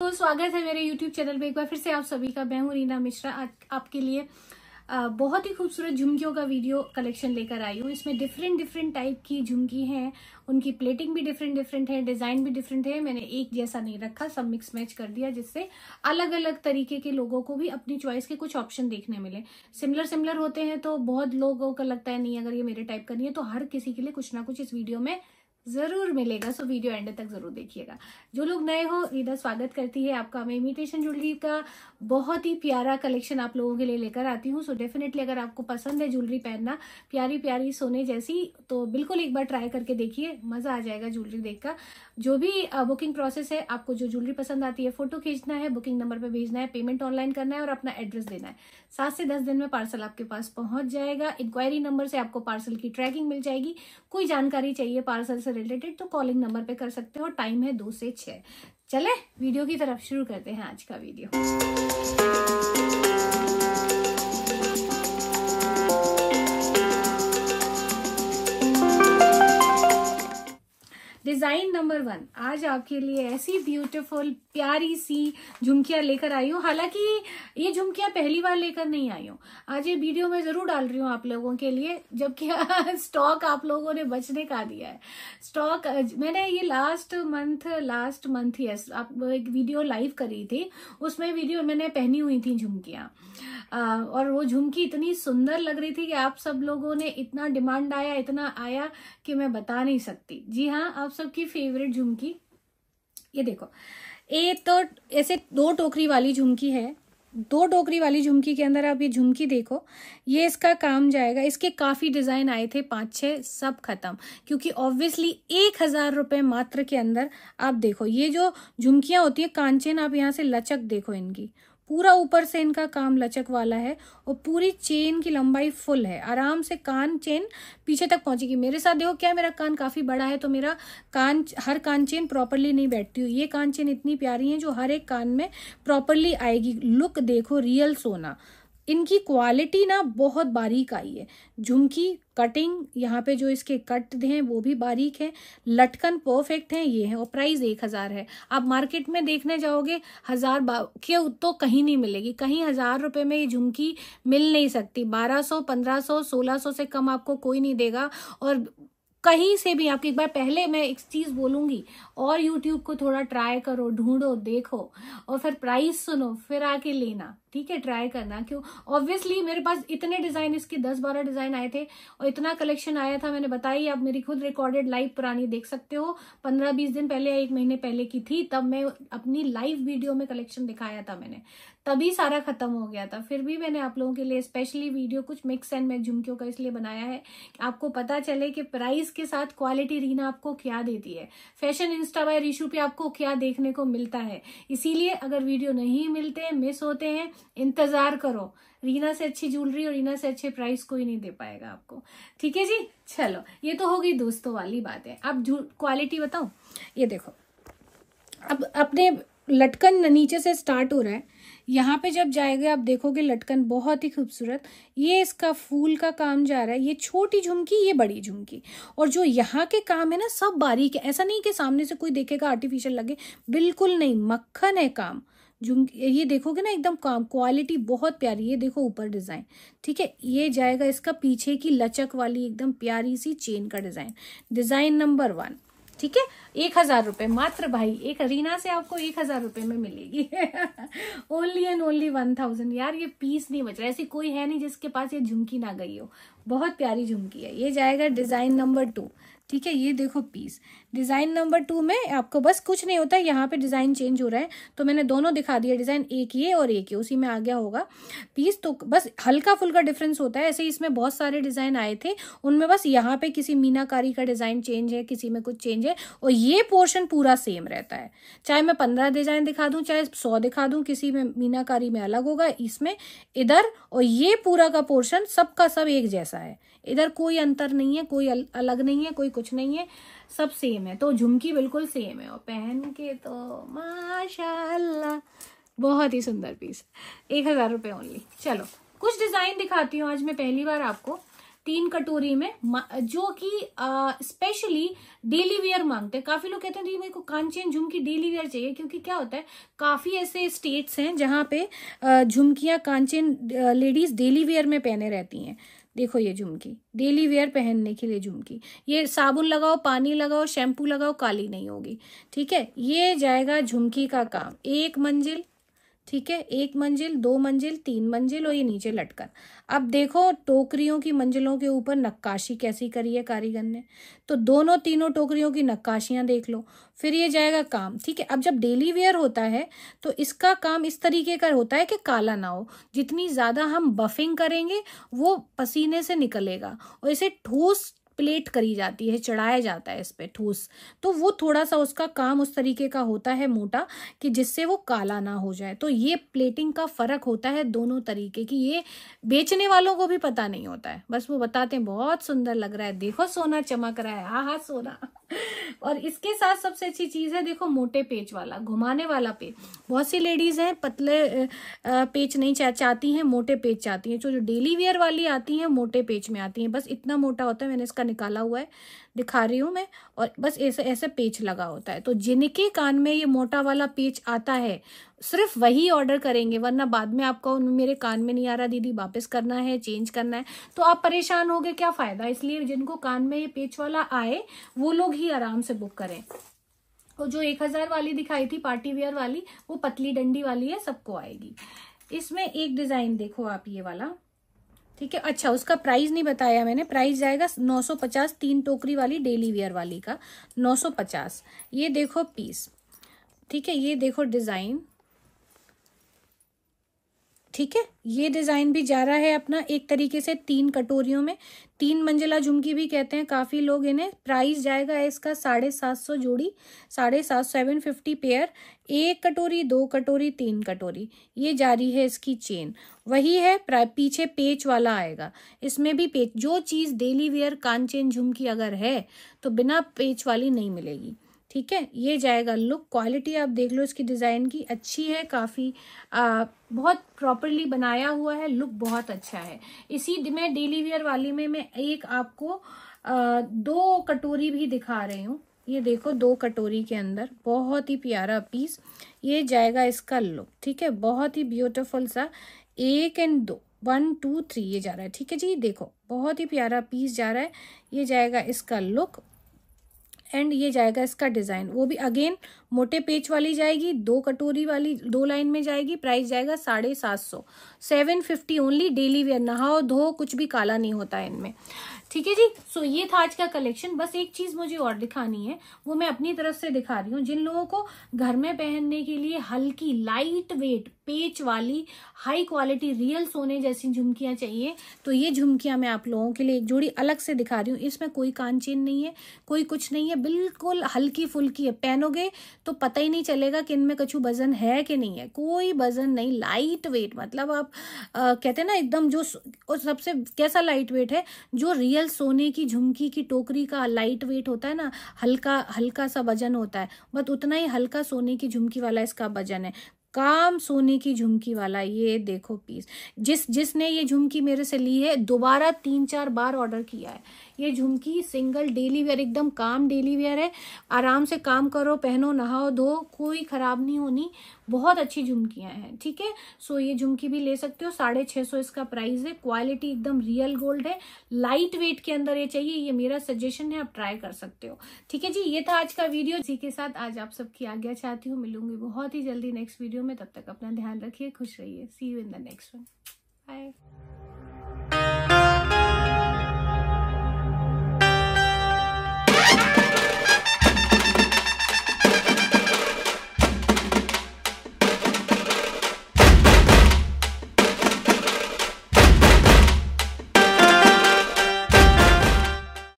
तो स्वागत है मेरे YouTube चैनल पे एक बार फिर से आप सभी का मैं हूँ रीना मिश्रा आज आपके लिए बहुत ही खूबसूरत झुमकियों का वीडियो कलेक्शन लेकर आई हूँ इसमें डिफरेंट डिफरेंट टाइप की झुमकी हैं उनकी प्लेटिंग भी डिफरेंट डिफरेंट है डिजाइन भी डिफरेंट है मैंने एक जैसा नहीं रखा सब मिक्स मैच कर दिया जिससे अलग अलग तरीके के लोगों को भी अपनी चॉइस के कुछ ऑप्शन देखने मिले सिमिलर सिमिलर होते हैं तो बहुत लोगों का लगता है नहीं अगर ये मेरे टाइप का नहीं है तो हर किसी के लिए कुछ ना कुछ इस वीडियो में जरूर मिलेगा सो वीडियो एंड तक जरूर देखिएगा जो लोग नए हो रीना स्वागत करती है आपका मैं इमिटेशन ज्वेलरी का बहुत ही प्यारा कलेक्शन आप लोगों के लिए लेकर आती हूँ सो डेफिनेटली अगर आपको पसंद है ज्वेलरी पहनना प्यारी प्यारी सोने जैसी तो बिल्कुल एक बार ट्राई करके देखिए मजा आ जाएगा ज्वेलरी देखकर जो भी बुकिंग प्रोसेस है आपको जो ज्वेलरी पसंद आती है फोटो खींचना है बुकिंग नंबर पर भेजना है पेमेंट ऑनलाइन करना है और अपना एड्रेस देना है सात से दस दिन में पार्सल आपके पास पहुंच जाएगा इंक्वायरी नंबर से आपको पार्सल की ट्रैकिंग मिल जाएगी कोई जानकारी चाहिए पार्सल से रिलेटेड तो कॉलिंग नंबर पे कर सकते हो टाइम है दो से छ चले वीडियो की तरफ शुरू करते हैं आज का वीडियो डिजाइन नंबर वन आज आपके लिए ऐसी ब्यूटीफुल प्यारी सी झुमकियां लेकर आई हूँ हालांकि ये झुमकियां पहली बार लेकर नहीं आई हूँ आज ये वीडियो मैं जरूर डाल रही हूँ आप लोगों के लिए जबकि स्टॉक आप लोगों ने बचने का दिया है स्टॉक मैंने ये last month last month yes आप एक वीडियो लाइव करी थी उसमें वीडियो मैंने पहनी हुई थी झुमकिया और वो झुमकी इतनी सुंदर लग रही थी कि आप सब लोगों ने इतना डिमांड आया इतना आया कि मैं बता नहीं सकती जी हाँ आप सबकी फेवरेट झुमकी ये देखो ये तो ऐसे दो टोकरी वाली झुमकी है दो टोकरी वाली झुमकी के अंदर आप ये झुमकी देखो ये इसका काम जाएगा इसके काफ़ी डिज़ाइन आए थे पांच छह सब ख़त्म क्योंकि ऑब्वियसली एक हज़ार रुपए मात्र के अंदर आप देखो ये जो झुमकियां होती है कांचन आप यहाँ से लचक देखो इनकी पूरा ऊपर से इनका काम लचक वाला है और पूरी चेन की लंबाई फुल है आराम से कान चेन पीछे तक पहुंचेगी मेरे साथ देखो क्या मेरा कान काफ़ी बड़ा है तो मेरा कान हर कान चेन प्रॉपरली नहीं बैठती हुई ये कान चेन इतनी प्यारी है जो हर एक कान में प्रॉपरली आएगी लुक देखो रियल सोना इनकी क्वालिटी ना बहुत बारीक आई है झुमकी कटिंग यहाँ पे जो इसके कट हैं वो भी बारीक है लटकन परफेक्ट है ये है और प्राइस एक हज़ार है आप मार्केट में देखने जाओगे हज़ार के तो कहीं नहीं मिलेगी कहीं हज़ार रुपये में ये झुमकी मिल नहीं सकती बारह सौ पंद्रह सौ सोलह सौ से कम आपको कोई नहीं देगा और कहीं से भी आपके एक बार पहले मैं एक चीज़ बोलूंगी और यूट्यूब को थोड़ा ट्राई करो ढूंढो देखो और फिर प्राइस सुनो फिर आके लेना ठीक है ट्राई करना क्यों ऑब्वियसली मेरे पास इतने डिज़ाइन इसके दस बारह डिज़ाइन आए थे और इतना कलेक्शन आया था मैंने बताई आप मेरी खुद रिकॉर्डेड लाइव पुरानी देख सकते हो पंद्रह बीस दिन पहले या एक महीने पहले की थी तब मैं अपनी लाइव वीडियो में कलेक्शन दिखाया था मैंने तभी सारा खत्म हो गया था फिर भी मैंने आप लोगों के लिए स्पेशली वीडियो कुछ मिक्स एंड मैच झुमकियों का इसलिए बनाया है कि आपको पता चले कि प्राइस के साथ क्वालिटी रीना आपको क्या देती है फैशन इंस्टा बाय रिशू पे आपको क्या देखने को मिलता है इसीलिए अगर वीडियो नहीं मिलते मिस होते हैं इंतजार करो रीना से अच्छी ज्वेलरी और रीना से अच्छे प्राइस कोई नहीं दे पाएगा आपको ठीक है जी चलो ये तो होगी दोस्तों वाली बात है आप क्वालिटी बताओ ये देखो अब अपने लटकन नीचे से स्टार्ट हो रहा है यहाँ पे जब जाएंगे आप देखोगे लटकन बहुत ही खूबसूरत ये इसका फूल का काम जा रहा है ये छोटी झुमकी ये बड़ी झुमकी और जो यहाँ के काम है ना सब बारीक है ऐसा नहीं कि सामने से कोई देखेगा आर्टिफिशियल लगे बिल्कुल नहीं मक्खन है काम झुमकी ये देखोगे ना एकदम काम क्वालिटी बहुत प्यारी ये देखो ऊपर डिज़ाइन ठीक है ये जाएगा इसका पीछे की लचक वाली एकदम प्यारी सी चेन का डिज़ाइन डिज़ाइन नंबर वन ठीक है एक हजार रुपये मात्र भाई एक रीना से आपको एक हजार रुपए में मिलेगी only and only one thousand यार ये पीस नहीं बच रहा ऐसी कोई है नहीं जिसके पास ये झुमकी ना गई हो बहुत प्यारी झुमकी है ये जाएगा डिजाइन नंबर टू ठीक है ये देखो पीस डिज़ाइन नंबर टू में आपको बस कुछ नहीं होता यहाँ पे डिज़ाइन चेंज हो रहा है तो मैंने दोनों दिखा दिया डिज़ाइन एक ये और एक ये उसी में आ गया होगा पीस तो बस हल्का फुल्का डिफरेंस होता है ऐसे इसमें बहुत सारे डिज़ाइन आए थे उनमें बस यहाँ पे किसी मीनाकारी का डिज़ाइन चेंज है किसी में कुछ चेंज है और ये पोर्शन पूरा सेम रहता है चाहे मैं पंद्रह डिज़ाइन दिखा दूँ चाहे सौ दिखा दूँ किसी में मीनाकारी में अलग होगा इसमें इधर और ये पूरा का पोर्शन सबका सब एक जैसा है इधर कोई अंतर नहीं है कोई अलग नहीं है कोई कुछ नहीं है सब सेम है तो झुमकी बिल्कुल सेम है और पहन के तो माशाल्लाह बहुत ही सुंदर पीस एक हजार रुपये ओनली चलो कुछ डिजाइन दिखाती हूँ आज मैं पहली बार आपको तीन कटोरी में जो कि स्पेशली डेली वेयर मांगते हैं काफी लोग कहते हैं मेरे को कांचन झुमकी डेली वेयर चाहिए क्योंकि क्या होता है काफी ऐसे स्टेट्स हैं जहाँ पे झुमकियां कांचन लेडीज डेली वेयर में पहने रहती हैं देखो ये झुमकी डेली वेयर पहनने के लिए झुमकी ये साबुन लगाओ पानी लगाओ शैम्पू लगाओ काली नहीं होगी ठीक है ये जाएगा झुमकी का काम एक मंजिल ठीक है एक मंजिल दो मंजिल तीन मंजिल और ये नीचे लटकन अब देखो टोकरियों की मंजिलों के ऊपर नक्काशी कैसी करी है कारीगर ने तो दोनों तीनों टोकरियों की नक्काशियां देख लो फिर ये जाएगा काम ठीक है अब जब डेली वेयर होता है तो इसका काम इस तरीके का होता है कि काला ना हो जितनी ज़्यादा हम बफिंग करेंगे वो पसीने से निकलेगा और इसे ठोस प्लेट करी जाती है चढ़ाया जाता है इस पर ठोस तो वो थोड़ा सा उसका काम उस तरीके का होता है मोटा कि जिससे वो काला ना हो जाए तो ये प्लेटिंग का फ़र्क होता है दोनों तरीके की ये बेचने वालों को भी पता नहीं होता है बस वो बताते हैं बहुत सुंदर लग रहा है देखो सोना चमक रहा है हाँ हाँ सोना और इसके साथ सबसे अच्छी चीज़ है देखो मोटे पेज वाला घुमाने वाला पेज बहुत सी लेडीज़ हैं पतले पेज नहीं चाह चाहती हैं मोटे पेज चाहती हैं जो जो डेली वेयर वाली आती हैं मोटे पेज में आती हैं बस इतना मोटा होता है मैंने इसका निकाला हुआ है दिखा रही हूँ मैं और बस ऐसे ऐसे पेच लगा होता है तो जिनके कान में ये मोटा वाला पेच आता है सिर्फ वही ऑर्डर करेंगे वरना बाद में आपका मेरे कान में नहीं आ रहा दीदी वापस करना है चेंज करना है तो आप परेशान होगे क्या फ़ायदा इसलिए जिनको कान में ये पेच वाला आए वो लोग ही आराम से बुक करें तो जो एक हज़ार वाली दिखाई थी पार्टी वेयर वाली वो पतली डंडी वाली है सबको आएगी इसमें एक डिज़ाइन देखो आप ये वाला ठीक है अच्छा उसका प्राइस नहीं बताया मैंने प्राइस जाएगा 950 तीन टोकरी वाली डेली वेयर वाली का 950 ये देखो पीस ठीक है ये देखो डिज़ाइन ठीक है ये डिज़ाइन भी जा रहा है अपना एक तरीके से तीन कटोरियों में तीन मंजिला झुमकी भी कहते हैं काफ़ी लोग इन्हें प्राइस जाएगा इसका साढ़े सात सौ जोड़ी साढ़े सात सेवन फिफ्टी पेयर एक कटोरी दो कटोरी तीन कटोरी ये जारी है इसकी चेन वही है पीछे पेच वाला आएगा इसमें भी पेच जो चीज़ डेली वेयर कान चेन झुमकी अगर है तो बिना पेच वाली नहीं मिलेगी ठीक है ये जाएगा लुक क्वालिटी आप देख लो इसकी डिज़ाइन की अच्छी है काफ़ी बहुत प्रॉपरली बनाया हुआ है लुक बहुत अच्छा है इसी में डेली वेयर वाली में मैं एक आपको आ, दो कटोरी भी दिखा रही हूँ ये देखो दो कटोरी के अंदर बहुत ही प्यारा पीस ये जाएगा इसका लुक ठीक है बहुत ही ब्यूटिफुल सा एक एंड दो वन टू थ्री ये जा रहा है ठीक है जी देखो बहुत ही प्यारा पीस जा रहा है ये जाएगा इसका लुक एंड ये जाएगा इसका डिज़ाइन वो भी अगेन मोटे पेच वाली जाएगी दो कटोरी वाली दो लाइन में जाएगी प्राइस जाएगा साढ़े सात सौ seven fifty only daily wear नहाओ धो कुछ भी काला नहीं होता है इनमें ठीक है जी सो ये था आज का कलेक्शन बस एक चीज मुझे और दिखानी है वो मैं अपनी तरफ से दिखा रही हूँ जिन लोगों को घर में पहनने के लिए हल्की लाइट वेट पेच वाली हाई क्वालिटी रियल सोने जैसी झुमकियां चाहिए तो ये झुमकियां मैं आप लोगों के लिए एक जोड़ी अलग से दिखा रही हूँ इसमें कोई कान चेन नहीं है कोई कुछ नहीं है बिल्कुल हल्की फुल्की है पहनोगे तो पता ही नहीं चलेगा कि इनमें कछू वजन है कि नहीं है कोई वजन नहीं लाइट वेट मतलब आप आ, कहते हैं ना एकदम जो सबसे कैसा लाइट वेट है जो रियल रियल सोने की झुमकी की टोकरी का लाइट वेट होता है ना हल्का हल्का सा वजन होता है बट उतना ही हल्का सोने की झुमकी वाला इसका वजन है काम सोने की झुमकी वाला ये देखो पीस जिस जिसने ये झुमकी मेरे से ली है दोबारा तीन चार बार ऑर्डर किया है ये झुमकी सिंगल डेली वेयर एकदम काम डेली वेयर है आराम से काम करो पहनो नहाओ धो कोई ख़राब नहीं होनी बहुत अच्छी झुमकियां हैं ठीक है सो ये झुमकी भी ले सकते हो साढ़े छह सौ इसका प्राइस है क्वालिटी एकदम रियल गोल्ड है लाइट वेट के अंदर ये चाहिए ये मेरा सजेशन है आप ट्राई कर सकते हो ठीक है जी ये था आज का वीडियो जी के साथ आज आप सबकी आज्ञा चाहती हूँ मिलूंगी बहुत ही जल्दी नेक्स्ट वीडियो वीडियो में तब तक अपना ध्यान रखिए खुश रहिए see you in the next one bye